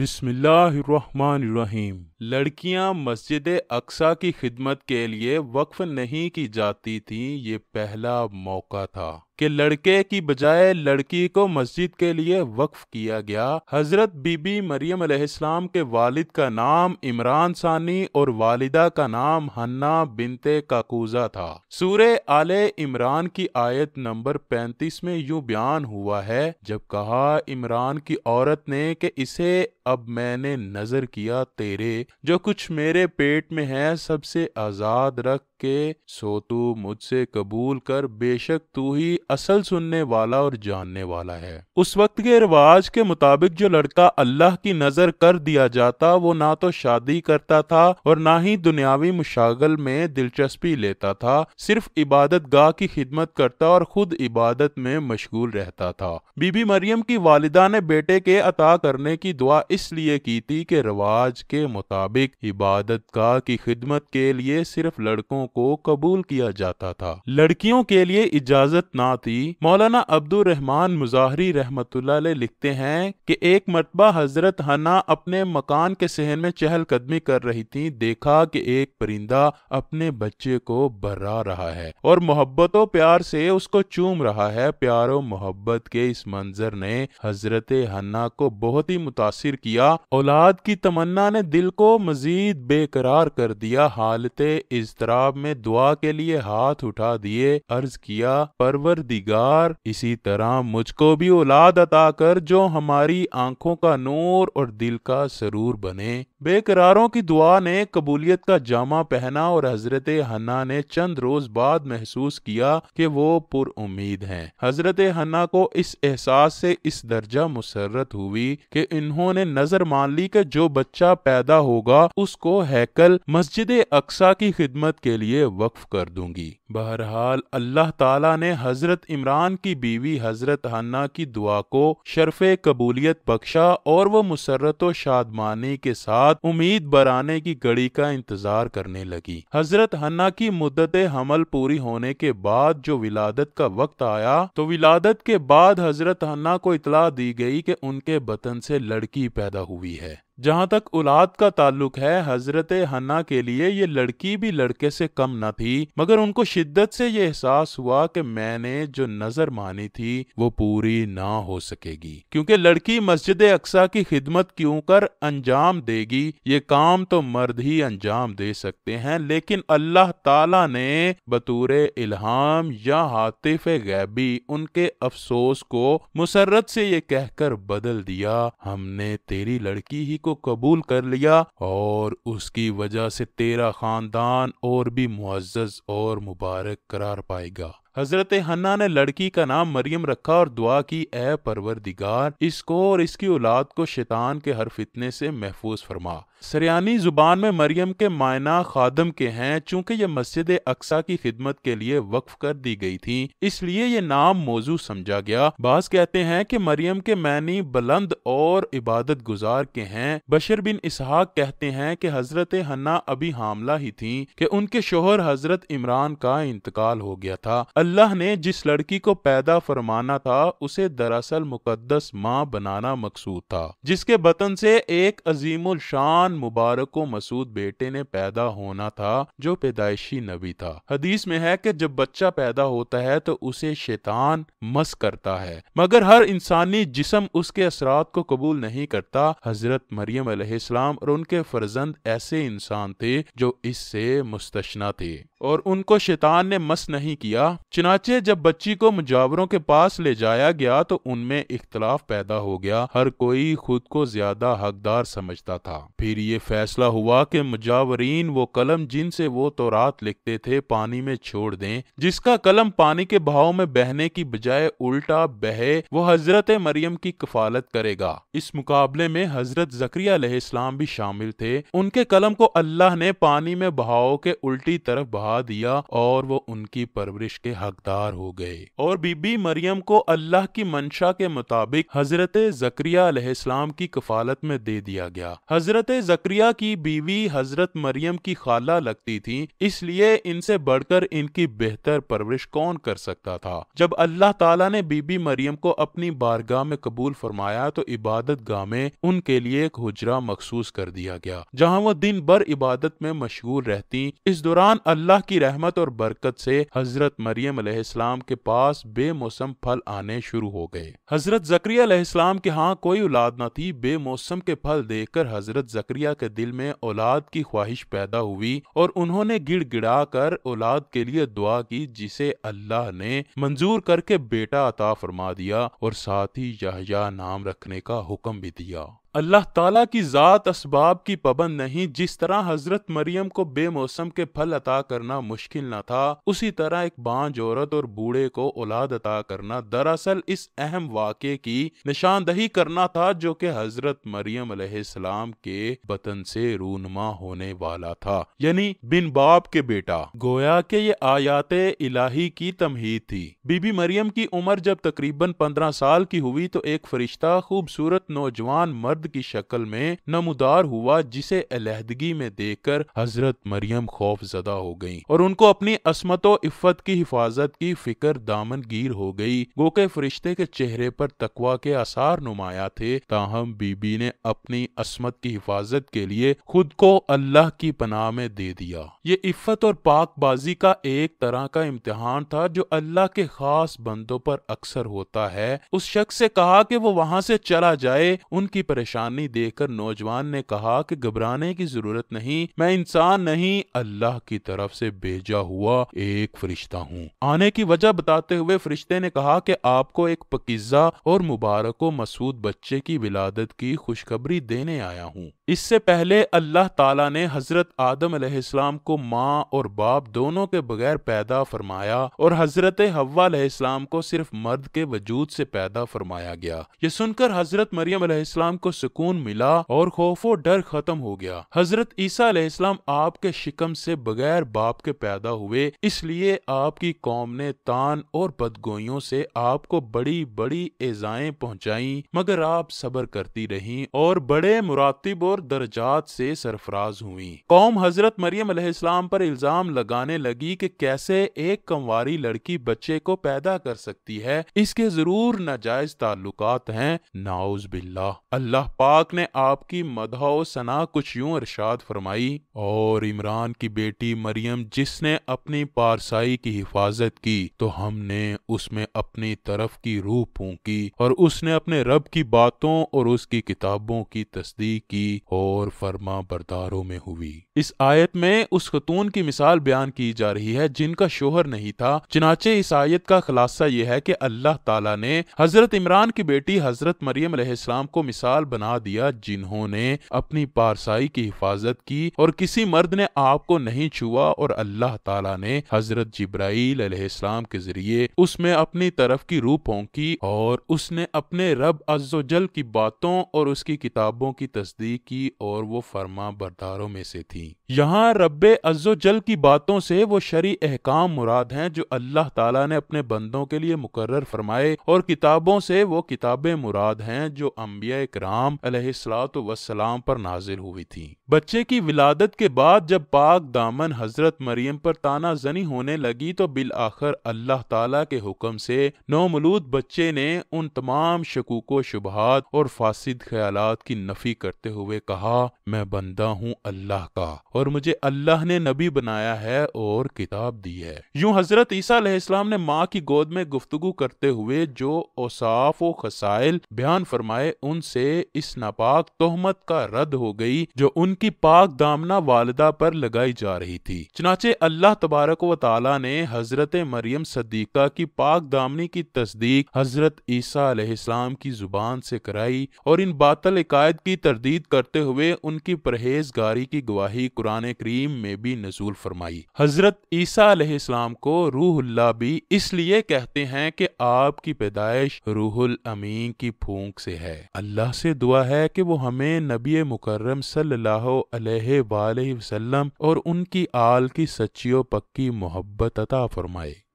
बिस्मिल्लाहिर्रहमानिर्रहीम लड़कियां मस्जिद अक्सा की खिदमत के लिए वक्फ नहीं की जाती थीं ये पहला मौका था कि लड़के की बजाय लड़की को मस्जिद के लिए वक्फ किया गया हजरत बीबी मरियम अलैहिस्सलाम के वालिद का नाम इमरान सानी और वालिदा का नाम हन्ना बिनते काकूजा था सूर्य आले इमरान की आयत नंबर 35 में यूं बयान हुआ है जब कहा इमरान की औरत ने कि इसे अब मैंने नजर किया तेरे जो कुछ मेरे पेट में है सबसे आजाद रख के सो तू मुझसे कबूल कर बेशक तू ही असल सुनने वाला और जानने वाला है उस वक्त के रिवाज के मुताबिक जो लड़का अल्लाह की नजर कर दिया जाता वो ना तो शादी करता था और ना ही दुनियावी मुशागल में दिलचस्पी लेता था सिर्फ इबादत गाह की खिदमत करता और खुद इबादत में मशगूल रहता था बीबी मरियम की वालिदा ने बेटे के अता करने की दुआ इसलिए की थी कि रिवाज के मुताबिक इबादत गाह की खिदमत के लिए सिर्फ लड़कों को कबूल किया जाता था लड़कियों के लिए इजाजत ना थी मौलाना अब्दुल रहमान मुजाहरी रहमत लिखते हैं कि एक मरतबा हजरत हना अपने मकान के सहन में चहलकदमी कर रही थी देखा कि एक परिंदा अपने बच्चे को बर्रा रहा है और मोहब्बत प्यार से उसको चूम रहा है प्यारो मोहब्बत के इस मंजर ने हजरत हन्ना को बहुत ही मुतासर किया औलाद की तमन्ना ने दिल को मजीद बेकरार कर दिया हालत इजतराब में दुआ के लिए हाथ उठा दिए अर्ज किया परवर दिगार इसी तरह मुझको भी औलाद अता कर जो हमारी आंखों का नूर और दिल का सरूर बने बेकरारों की दुआ ने कबूलियत का जामा पहना और हजरत हन्ना ने चंद रोज बाद महसूस किया कि वो पुर उम्मीद हैं हजरत हन्ना को इस एहसास से इस दर्जा मुसरत हुई कि इन्होंने नजर मान ली कि जो बच्चा पैदा होगा उसको हैकल मस्जिद अक्सा की खिदमत के लिए वक्फ कर दूंगी बहरहाल अल्लाह तला ने हजरत इमरान की बीवी हजरत हन्ना की दुआ को शर्फ कबूलियत बख्शा और वो मुसरत शादमानी के साथ बाद उम्मीद बराने की घड़ी का इंतजार करने लगी हजरत हन्ना की मुद्दत हमल पूरी होने के बाद जो विलादत का वक्त आया तो विलादत के बाद हजरत हन्ना को इतला दी गई कि उनके बतन से लड़की पैदा हुई है जहाँ तक औलाद का ताल्लुक है हजरत हन्ना के लिए ये लड़की भी लड़के से कम न थी मगर उनको शिद्दत से ये एहसास हुआ कि मैंने जो नजर मानी थी वो पूरी ना हो सकेगी क्योंकि लड़की मस्जिद अक्सा की खिदमत क्यों कर अंजाम देगी ये काम तो मर्द ही अंजाम दे सकते हैं लेकिन अल्लाह ताला ने बतूर इल्हाम या हातिफ गैबी उनके अफसोस को मुसरत से ये कहकर बदल दिया हमने तेरी लड़की ही को कबूल कर लिया और उसकी वजह से तेरा खानदान और भी मुआज़ और मुबारक करार पाएगा हजरत हन्ना ने लड़की का नाम मरियम रखा और दुआ की ए परवर दिगार इसको और इसकी औलाद को शैतान के हर फितने से महफूज फरमा सरयानी ज़ुबान में मरियम के मायना खादम के हैं चूँकि ये मस्जिद अक्सा की खिदमत के लिए वक्फ कर दी गई थी इसलिए ये नाम मौजू समझा गया बास कहते हैं कि मरियम के मैनी बुलंद और इबादत गुजार के हैं बशर बिन इसहाक कहते हैं कि हजरत हन्ना अभी हामला ही थी कि उनके शोहर हजरत इमरान का इंतकाल हो गया था अल्लाह ने जिस लड़की को पैदा फरमाना था उसे दरअसल मुकदस माँ बनाना मकसूद था जिसके बतन से एक अजीम शान इमरान मुबारक को मसूद बेटे ने पैदा होना था जो पैदाइशी नबी था हदीस में है कि जब बच्चा पैदा होता है तो उसे शैतान मस करता है मगर हर इंसानी जिसम उसके असरात को कबूल नहीं करता हजरत मरियम अलैहिस्सलाम और उनके फर्जंद ऐसे इंसान थे जो इससे मुस्तना थे और उनको शैतान ने मस नहीं किया चनाचे जब बच्ची को मुजावरों के पास ले जाया गया तो उनमें इख्तलाफ पैदा हो गया हर कोई खुद को ज्यादा हकदार समझता था फिर फिर ये फैसला हुआ कि मुजावरीन वो कलम जिनसे वो तो रात लिखते थे पानी में छोड़ दें जिसका कलम पानी के बहाव में बहने की बजाय उल्टा बहे वो हजरत मरियम की कफालत करेगा इस मुकाबले में हजरत जकरिया भी शामिल थे उनके कलम को अल्लाह ने पानी में बहाव के उल्टी तरफ बहा दिया और वो उनकी परवरिश के हकदार हो गए और बीबी मरियम को अल्लाह की मंशा के मुताबिक हजरत जकरिया इस्लाम की कफालत में दे दिया गया हजरत जक्रिया की बीवी हजरत मरियम की खाला लगती थी इसलिए इनसे बढ़कर इनकी बेहतर परवरिश कौन कर सकता था जब अल्लाह ताला ने बीबी मरियम को अपनी बारगाह में कबूल फरमाया तो इबादत गाह में उनके लिए एक हुजरा मखसूस कर दिया गया जहाँ वो दिन भर इबादत में मशगूल रहती इस दौरान अल्लाह की रहमत और बरकत से हजरत मरियम अलैहिस्सलाम के पास बेमौसम फल आने शुरू हो गए हजरत जक्रिया अलैहिस्सलाम के हाँ कोई औलाद न थी बेमौसम के फल देखकर हजरत जक्रिया जकरिया के दिल में औलाद की ख्वाहिश पैदा हुई और उन्होंने गिड़ गिड़ा कर औलाद के लिए दुआ की जिसे अल्लाह ने मंजूर करके बेटा अता फरमा दिया और साथ ही यहया नाम रखने का हुक्म भी दिया अल्लाह ताला की ज़ात इसबाब की पबंद नहीं जिस तरह हज़रत मरियम को बेमौसम के फल अता करना मुश्किल न था उसी तरह एक बांझ औरत और बूढ़े को औलाद अता करना दरअसल इस अहम वाक़े की निशानदही करना था जो कि हज़रत मरियम अलैहिस्सलाम के बतन से रूनमा होने वाला था यानी बिन बाप के बेटा गोया के ये आयात इलाही की तमहीद थी बीबी मरियम की उम्र जब तकरीबन पंद्रह साल की हुई तो एक फरिश्ता खूबसूरत नौजवान मर्द की शक्ल में नमदार हुआ जिसे अलहदगी में देखकर हजरत मरियम खौफ जदा हो गयी और उनको अपनी असमत इफ़त की हिफाजत की फिक्र गिर हो गई गोके फरिश्ते के चेहरे पर तकवा के आसार नुमाया थे ताहम बीबी ने अपनी असमत की हिफाजत के लिए खुद को अल्लाह की पनाह में दे दिया ये इफ़त और पाकबाजी का एक तरह का इम्तिहान था जो अल्लाह के खास बंदों पर अक्सर होता है उस शख्स से कहा कि वो वहाँ से चला जाए उनकी परेशानी निशानी देखकर नौजवान ने कहा कि घबराने की जरूरत नहीं मैं इंसान नहीं अल्लाह की तरफ से भेजा हुआ एक फरिश्ता हूँ आने की वजह बताते हुए फरिश्ते ने कहा कि आपको एक पकीजा और मुबारक मसूद बच्चे की विलादत की खुशखबरी देने आया हूँ इससे पहले अल्लाह ताला ने हज़रत आदम अलैहिस्सलाम को माँ और बाप दोनों के बगैर पैदा फरमाया और हज़रत हवा अलैहिस्सलाम को सिर्फ मर्द के वजूद से पैदा फरमाया गया ये सुनकर हज़रत मरियम अलैहिस्सलाम को सुकून मिला और खौफ और डर खत्म हो गया हज़रत ईसा अलैहिस्सलाम आपके शिकम से बगैर बाप के पैदा हुए इसलिए आपकी कौम ने तान और बदगोइयों से आपको बड़ी बड़ी एजाएं पहुंचाई मगर आप सबर करती रही और बड़े मुरातिब और दर्जात से सरफराज हुई कौम हजरत मरियम अलैहिस्सलाम पर इल्जाम लगाने लगी कि कैसे एक कंवारी लड़की बच्चे को पैदा कर सकती है इसके जरूर नाजायज ताल्लुक हैं नाउज बिल्ला अल्लाह पाक ने आपकी मदह सना कुछ यूं अरशाद फरमाई और इमरान की बेटी मरियम जिसने अपनी पारसाई की हिफाजत की तो हमने उसमें अपनी तरफ की रूह फूकी और उसने अपने रब की बातों और उसकी किताबों की तस्दीक की और फर्मा बरदारों में हुई इस आयत में उस खतून की मिसाल बयान की जा रही है जिनका शोहर नहीं था चनाचे इस आयत का खुलासा यह है कि अल्लाह ताला ने हजरत इमरान की बेटी हजरत मरियम अलैहिस्सलाम को मिसाल बना दिया जिन्होंने अपनी पारसाई की हिफाजत की और किसी मर्द ने आपको नहीं छुआ और अल्लाह ताला ने हजरत जिब्राईल अलैहिस्सलाम के जरिए उसमें अपनी तरफ की रूह फोंकी और उसने अपने रब अज्जोजल की बातों और उसकी किताबों की तस्दीक की और वो फरमा बरदारों में से थी यहाँ रब जल की बातों से वो शरी अहकाम मुराद हैं जो अल्लाह ताला ने अपने बंदों के लिए मुकर्र फरमाए और किताबों से वो किताबें मुराद हैं जो अम्बिया कराम वसलाम पर नाजिल हुई थी बच्चे की विलादत के बाद जब पाक दामन हजरत मरियम पर ताना जनी होने लगी तो बिल आखिर अल्लाह तला के हुक्म से नौमलूद बच्चे ने उन तमाम शकूको शुबहत और फासिद ख्याल की नफी करते हुए कहा मैं बंदा हूँ अल्लाह का और मुझे अल्लाह ने नबी बनाया है और किताब दी है यूं हजरत ईसा इस्लाम ने माँ की गोद में गुफ्तगु करते हुए जो औसाफ व खसाइल बयान फरमाए उनसे इस नापाक तोहमत का रद्द हो गई जो उनकी पाक दामना वालदा पर लगाई जा रही थी चनाचे अल्लाह तबारक व ताला ने हजरत मरियम सदीका की पाक दामनी की तस्दीक हजरत ईसा की जुबान से कराई और इन बातल अकायद की तरदीद करते हुए उनकी परहेजगारी की गवाही भी कुरान करीम में भी नजूल फरमाई हजरत ईसा अलैहिस्सलाम को रूहुल्ला भी इसलिए कहते हैं कि आपकी पैदाइश रूहुल अमीन की फूंक से है अल्लाह से दुआ है कि वो हमें नबी मुकर्रम सल्लल्लाहु अलैहि वसल्लम और उनकी आल की सच्ची और पक्की मोहब्बत अता फरमाए